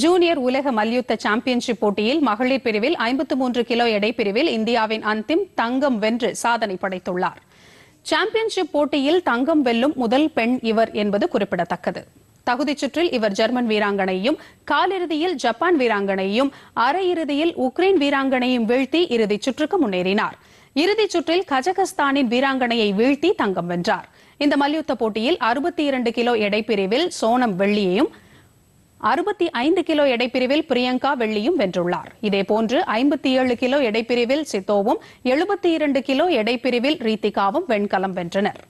junior உலக மல்யுத்த championship போட்டியில் மகளிர் பிரிவில் ஐம்பத்து மூன்று கிலோ எடை பிரிவில் இந்தியாவின் அந்திம் தங்கம் வென்று சாதனை படைத்துள்ளார் சாம்பியன்ஷிப் போட்டியில் தங்கம் வெல்லும் முதல் பெண் இவர் என்பது குறிப்பிடத்தக்கது தகுதிச் சுற்றில் இவர் ஜெர்மன் வீராங்கனையும் காலிறுதியில் ஜப்பான் வீராங்கனையும் அரையிறுதியில் உக்ரைன் வீராங்கனையும் வீழ்த்தி இறுதிச் சுற்றுக்கு முன்னேறினார் இறுதிச் சுற்றில் கஜகஸ்தானின் வீராங்கனையை வீழ்த்தி தங்கம் வென்றார் இந்த மல்யுத்த போட்டியில் அறுபத்தி இரண்டு கிலோ எடை பிரிவில் சோனம் வெள்ளியையும் அறுபத்தி ஐந்து கிலோ எடைப்பிரிவில் பிரியங்கா வெள்ளியும் வென்றுள்ளார் இதேபோன்று ஐம்பத்தி ஏழு கிலோ எடைப்பிரிவில் சித்தோவும் எழுபத்தி இரண்டு கிலோ எடைப்பிரிவில் ரீதிகாவும் வெண்கலம் வென்றனர்